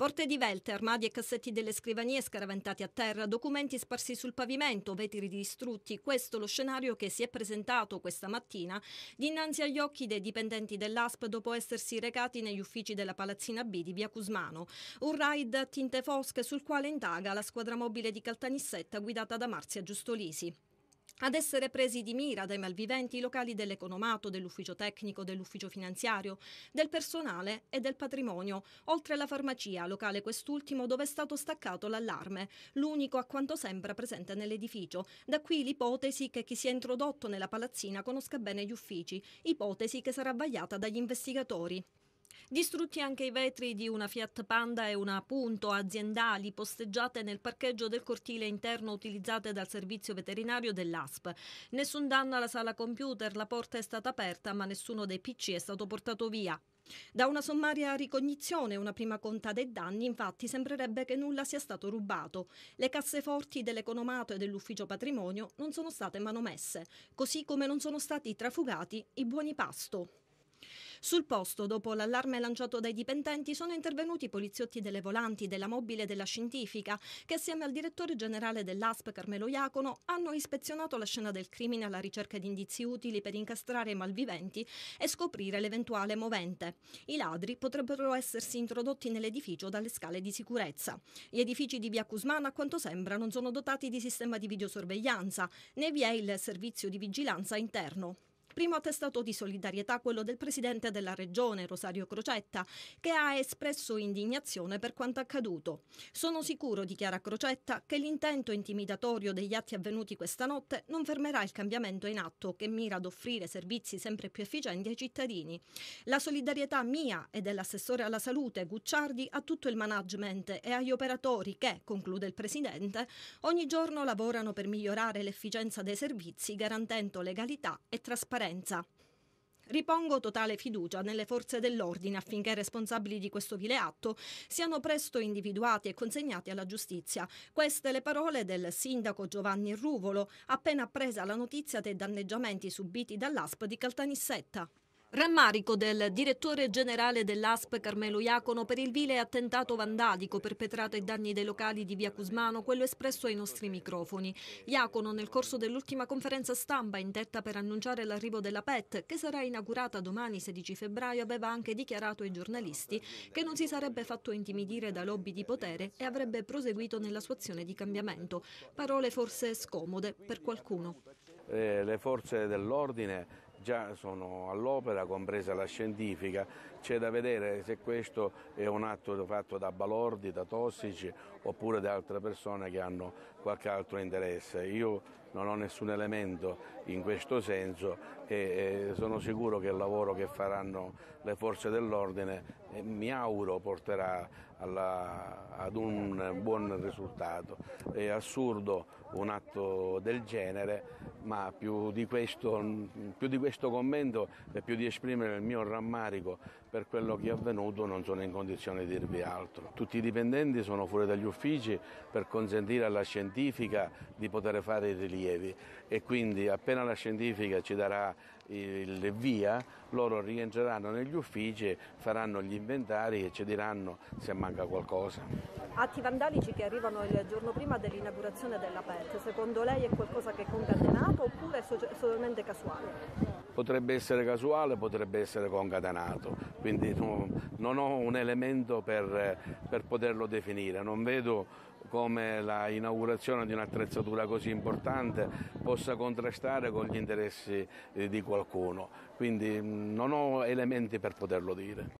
Porte divelte, armadi e cassetti delle scrivanie scaraventati a terra, documenti sparsi sul pavimento, vetri distrutti, questo lo scenario che si è presentato questa mattina dinanzi agli occhi dei dipendenti dell'ASP dopo essersi recati negli uffici della Palazzina B di via Cusmano. Un raid a tinte fosche sul quale indaga la squadra mobile di Caltanissetta guidata da Marzia Giustolisi ad essere presi di mira dai malviventi i locali dell'economato, dell'ufficio tecnico, dell'ufficio finanziario, del personale e del patrimonio, oltre alla farmacia, locale quest'ultimo dove è stato staccato l'allarme, l'unico a quanto sembra presente nell'edificio. Da qui l'ipotesi che chi si è introdotto nella palazzina conosca bene gli uffici, ipotesi che sarà vagliata dagli investigatori. Distrutti anche i vetri di una Fiat Panda e una Punto aziendali posteggiate nel parcheggio del cortile interno utilizzate dal servizio veterinario dell'ASP. Nessun danno alla sala computer, la porta è stata aperta ma nessuno dei PC è stato portato via. Da una sommaria ricognizione e una prima conta dei danni, infatti, sembrerebbe che nulla sia stato rubato. Le casseforti dell'economato e dell'ufficio patrimonio non sono state manomesse, così come non sono stati trafugati i buoni pasto. Sul posto, dopo l'allarme lanciato dai dipendenti, sono intervenuti i poliziotti delle volanti, della mobile e della scientifica, che assieme al direttore generale dell'ASP Carmelo Iacono hanno ispezionato la scena del crimine alla ricerca di indizi utili per incastrare i malviventi e scoprire l'eventuale movente. I ladri potrebbero essersi introdotti nell'edificio dalle scale di sicurezza. Gli edifici di via Cusmana, a quanto sembra, non sono dotati di sistema di videosorveglianza, né vi è il servizio di vigilanza interno primo attestato di solidarietà quello del presidente della regione Rosario Crocetta, che ha espresso indignazione per quanto accaduto. Sono sicuro, dichiara Crocetta, che l'intento intimidatorio degli atti avvenuti questa notte non fermerà il cambiamento in atto che mira ad offrire servizi sempre più efficienti ai cittadini. La solidarietà mia e dell'assessore alla salute Gucciardi a tutto il management e agli operatori che, conclude il presidente, ogni giorno lavorano per migliorare l'efficienza dei servizi garantendo legalità e trasparenza trasparenza. Ripongo totale fiducia nelle forze dell'ordine affinché i responsabili di questo vile atto siano presto individuati e consegnati alla giustizia. Queste le parole del sindaco Giovanni Ruvolo, appena appresa la notizia dei danneggiamenti subiti dall'ASP di Caltanissetta. Rammarico del direttore generale dell'ASP Carmelo Iacono per il vile attentato vandalico perpetrato ai danni dei locali di Via Cusmano, quello espresso ai nostri microfoni. Iacono nel corso dell'ultima conferenza stampa indetta per annunciare l'arrivo della PET, che sarà inaugurata domani 16 febbraio, aveva anche dichiarato ai giornalisti che non si sarebbe fatto intimidire da lobby di potere e avrebbe proseguito nella sua azione di cambiamento. Parole forse scomode per qualcuno. Eh, le forze dell'ordine già sono all'opera, compresa la scientifica, c'è da vedere se questo è un atto fatto da balordi, da tossici oppure da altre persone che hanno qualche altro interesse. Io non ho nessun elemento in questo senso e sono sicuro che il lavoro che faranno le forze dell'ordine mi auguro porterà alla, ad un buon risultato. È assurdo un atto del genere, ma più di, questo, più di questo commento e più di esprimere il mio rammarico per quello che è avvenuto non sono in condizione di dirvi altro. Tutti i dipendenti sono fuori dagli uffici per consentire alla scientifica di poter fare i rilievi e quindi appena la scientifica ci darà il via, loro rientreranno negli uffici, faranno gli inventari e ci diranno se manca qualcosa. Atti vandalici che arrivano il giorno prima dell'inaugurazione della PET, secondo lei è qualcosa che è concatenato oppure è solamente casuale? Potrebbe essere casuale, potrebbe essere concatenato, quindi non ho un elemento per, per poterlo definire, non vedo come l'inaugurazione di un'attrezzatura così importante possa contrastare con gli interessi eh, di qualcuno. Quindi mm, non ho elementi per poterlo dire.